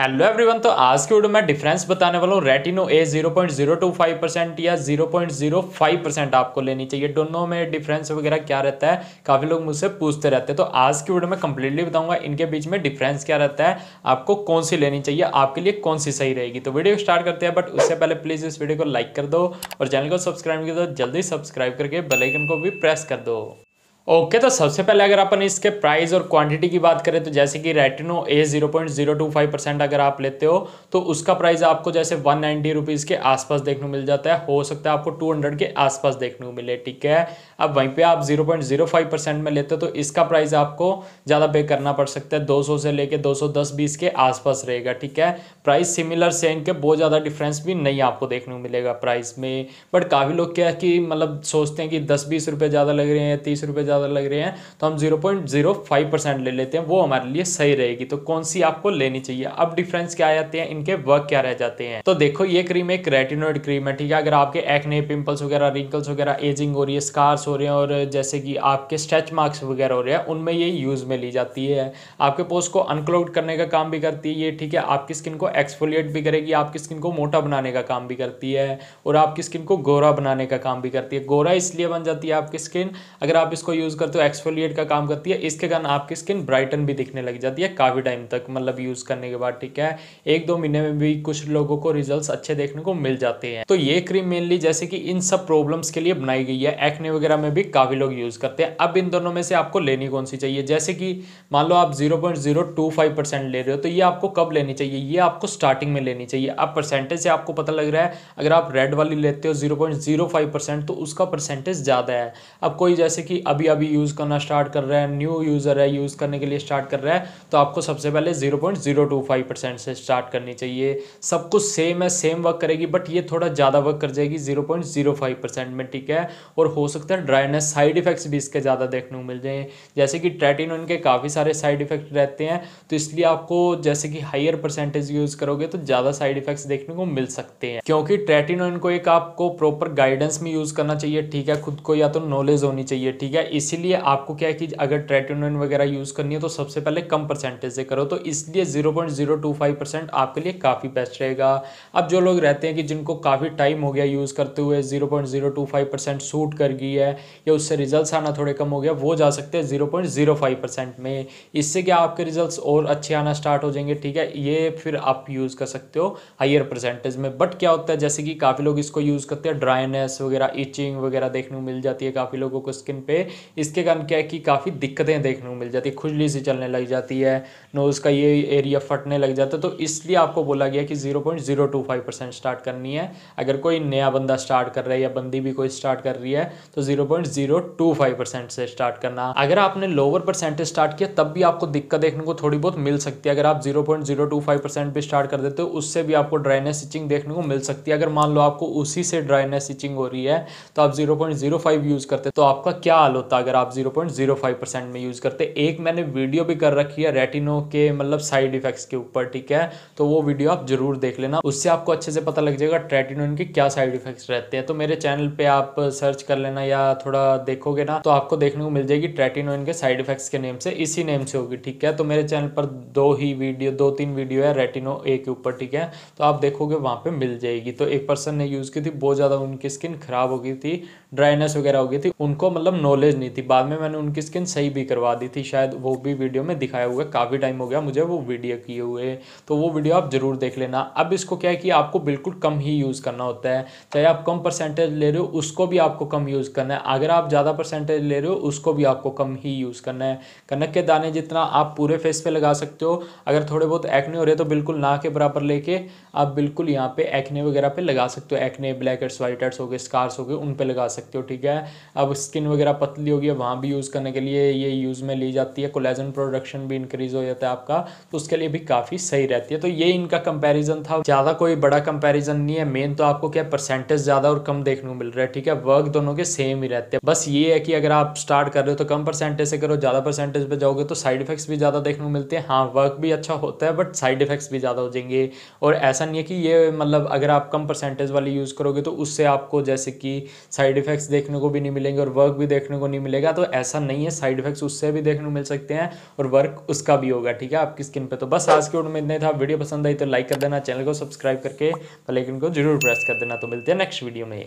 hello everyone तो आज के वीडियो में डिफरेंस बताने वाला हूँ रेटिनो ए 0.025 परसेंट या 0.05 परसेंट आपको लेनी चाहिए दोनों में डिफरेंस वगैरह क्या रहता है काफ़ी लोग मुझसे पूछते रहते हैं तो आज की वीडियो में कंप्लीटली बताऊंगा इनके बीच में डिफरेंस क्या रहता है आपको कौन सी लेनी चाहिए आपके लिए कौन सी सही रहेगी तो वीडियो स्टार्ट करते हैं बट उससे पहले प्लीज़ इस वीडियो को लाइक कर दो और चैनल को सब्सक्राइब कर दो जल्दी सब्सक्राइब करके बेलाइकन को भी प्रेस कर दो ओके तो सबसे पहले अगर अपन इसके प्राइस और क्वांटिटी की बात करें तो जैसे कि Retino A zero point zero two five percent अगर आप लेते हो तो उसका प्राइस आपको जैसे वन नाइन्टी रुपीज़ के आसपास देखने को मिल जाता है हो सकता है आपको टू हंड्रेड के आसपास देखने को मिले ठीक है अब वहीं पे आप zero point zero five percent में लेते हो तो इसका प्राइस आपको ज़्यादा पे करना पड़ सकता है दो सौ से लेकर दो सौ दस बीस के आसपास रहेगा ठीक है प्राइस सिमिलर से इनके बहुत ज़्यादा डिफरेंस भी नहीं आपको देखने को मिलेगा प्राइस में बट काफ़ी लोग क्या कि मतलब सोचते हैं कि दस बीस रुपये ज़्यादा लग रहे हैं तीस रुपये ज़्यादा ज़्यादा लग रहे हैं तो हम 0.05 परसेंट ले लेते हैं वो हमारे लिए सही रहेगी तो कौन सी आपको लेनी चाहिए अब डिफरेंस क्या आ जाते हैं इनके वर्क क्या रह जाते हैं तो देखो ये क्रीम एक रेटिनोइड क्रीम है ठीक है अगर आपके एक्ने पिंपल्स वगैरह रिंकल्स वगैरह एजिंग हो रही है स्कार्स हो रहे हैं और जैसे कि आपके स्ट्रेच मार्क्स वगैरह हो रहे हैं उनमें ये यूज़ में ली जाती है आपके पोस्ट को अनक्लोड करने का काम भी करती है ये ठीक है आपकी स्किन को एक्सफोलिएट भी करेगी आपकी स्किन को मोटा बनाने का काम भी करती है और आपकी स्किन को गोरा बनाने का काम भी करती है गोरा इसलिए बन जाती है आपकी स्किन अगर आप इसको यूज़ करते हो एक्सफोलिएट का काम करती है इसके कारण आपकी स्किन ब्राइटन भी दिखने लग जाती है काफ़ी टाइम तक मतलब यूज़ करने के बाद ठीक है एक दो महीने में भी कुछ लोगों को रिजल्ट अच्छे देखने को मिल जाते हैं तो ये क्रीम मेनली जैसे कि इन सब प्रॉब्लम्स के लिए बनाई गई है एक्ने वगैरह में भी काफ़ी लोग यूज़ करते हैं अब इन दोनों में से आपको लेनी कौन सी चाहिए जैसे कि मान लो आप जीरो ले रहे हो तो ये आपको कब लेनी चाहिए ये आपको स्टार्टिंग में लेनी चाहिए अब परसेंटेज से आपको पता लग रहा है अगर आप रेड वाली लेते हो जीरो तो उसका परसेंटेज ज़्यादा है अब कोई जैसे कि अभी अभी यूज़ करना स्टार्ट कर रहा है न्यू यूज़र है यूज़ करने के लिए स्टार्ट कर रहा है तो आपको सबसे पहले zero point zero two five percent से स्टार्ट करनी चाहिए सब कुछ सेम है सेम वर्क करेगी बट ये थोड़ा ज़्यादा वर्क कर जाएगी zero point zero five percent में ठीक है और हो सकता है ड्राइनेस साइड इफेक्ट्स भी इसके ज़्यादा देखने को मिल जाए जैसे कि ट्रेटिन उनके काफ़ी सारे साइड इफेक्ट रहते हैं तो इसलिए आपको जैसे कि हाइयर परसेंटेज यूज़ करोगे तो ज़्यादा साइड इफेक्ट्स देखने को मिल सकते हैं क्योंकि ट्रेटिन को एक आपको प्रॉपर गाइडेंस में यूज़ करना चाहिए ठीक है खुद को या तो नॉलेज होनी चाहिए ठीक है इसीलिए आपको क्या है कि अगर ट्रेड यूनियन वगैरह यूज़ करनी है तो सबसे पहले कम परसेंटेज से करो तो इसलिए 0.025 परसेंट आपके लिए काफ़ी बेस्ट रहेगा अब जो लोग रहते हैं कि जिनको काफ़ी टाइम हो गया यूज़ करते हुए 0.025 परसेंट सूट कर गई है या उससे रिजल्ट आना थोड़े कम हो गया वो जा सकते हैं फ़ाइव परसेंट में इससे क्या आपके रिजल्ट और अच्छे आना स्टार्ट हो जाएंगे ठीक है ये फिर आप यूज़ कर सकते हो हाइयर परसेंटेज में बट क्या होता है जैसे कि काफ़ी लोग इसको यूज़ करते हैं ड्राइनेस वगैरह इचिंग वगैरह देखने को मिल जाती है काफ़ी लोगों को स्किन पे इसके कारण क्या है कि काफ़ी दिक्कतें देखने को मिल जाती है खुजली सी चलने लग जाती है नोज़ का ये एरिया फटने लग जाता है तो इसलिए आपको बोला गया कि zero point zero two five percent start करनी है अगर कोई नया बंदा स्टार्ट कर रहा है या बंदी भी कोई स्टार्ट कर रही है तो zero point zero two five percent से स्टार्ट करना अगर आपने लोअर परसेंटेज स्टार्ट किया तब भी आपको दिक्कत देखने को थोड़ी बहुत मिल सकती है अगर आप zero point zero two five percent भी स्टार्ट कर देते हो उससे भी आपको ड्राइनेस इचिंग देखने को मिल सकती है अगर मान लो आपको उसी से ड्राइनेस इचिंग हो रही है तो आप zero point zero five use करते तो आपका क्या हाल होता उसका अगर आप 0.05 परसेंट में यूज़ करते एक मैंने वीडियो भी कर रखी है रेटिनो के मतलब साइड इफेक्ट्स के ऊपर ठीक है तो वो वीडियो आप जरूर देख लेना उससे आपको अच्छे से पता लग जाएगा ट्रेटिनोन के क्या साइड इफेक्ट्स रहते हैं तो मेरे चैनल पर आप सर्च कर लेना या थोड़ा देखोगे ना तो आपको देखने को मिल जाएगी ट्रेटिनोइन के साइड इफेक्ट्स के नेम से इसी नेम से होगी ठीक है तो मेरे चैनल पर दो ही वीडियो दो तीन वीडियो है रेटिनो ए के ऊपर ठीक है तो आप देखोगे वहाँ पर मिल जाएगी तो एक पर्सन ने यूज़ की थी बहुत ज़्यादा उनकी स्किन खराब हो गई थी ड्राइनेस वगैरह हो गई थी उनको मतलब नॉलेज नहीं नहीं थी बाद में मैंने उनकी स्किन सही भी करवा दी थी शायद वो भी वीडियो में दिखाया हुआ है काफ़ी टाइम हो गया मुझे वो वीडियो किए हुए तो वो वीडियो आप ज़रूर देख लेना अब इसको क्या है कि आपको बिल्कुल कम ही यूज़ करना होता है चाहे आप कम परसेंटेज ले रहे हो उसको भी आपको कम यूज़ करना है अगर आप ज़्यादा परसेंटेज ले रहे हो उसको भी आपको कम ही यूज़ करना है कनक के दाने जितना आप पूरे फेस पर लगा सकते हो अगर थोड़े बहुत एक्ने हो रहे तो बिल्कुल ना के बराबर लेके आप बिल्कुल यहाँ पे एक्ने वगैरह पर लगा सकते हो एक्ने ब्लैक हेड्स वाइट हो गए स्कार्स हो गए उन पर लगा सकते हो ठीक है अब स्किन वगैरह पतली हो होगी वहाँ भी यूज़ करने के लिए ये यूज़ में ली जाती है कोलेजन प्रोडक्शन भी इंक्रीज हो जाता है आपका तो उसके लिए भी काफ़ी सही रहती है तो ये इनका कंपेरिजन था ज़्यादा कोई बड़ा कंपेरिजन नहीं है मेन तो आपको क्या परसेंटेज ज़्यादा और कम देखने को मिल रहा है ठीक है वर्क दोनों के सेम ही रहते हैं बस ये है कि अगर आप स्टार्ट कर रहे हो तो कम परसेंटेज से करो ज़्यादा परसेंटेज पर जाओगे तो साइड इफेक्ट्स भी ज़्यादा देखने को मिलते हैं हाँ वर्क भी अच्छा होता है बट साइड इफेक्ट्स भी ज़्यादा हो जाएंगे और ऐसा नहीं है कि ये मतलब अगर आप कम परसेंटेज वाली यूज़ करोगे तो उससे आपको जैसे कि साइड इफेक्ट्स देखने को भी नहीं मिलेंगे और वर्क भी देखने को नहीं मिलेगा तो ऐसा नहीं है साइड इफेक्ट्स उससे भी देखने को मिल सकते हैं और वर्क उसका भी होगा ठीक है आपकी स्किन पे तो बस आज के वीडियो में इतने था वीडियो पसंद आई तो लाइक कर देना चैनल को सब्सक्राइब करके लेकिन को जरूर प्रेस कर देना तो मिलते हैं नेक्स्ट वीडियो में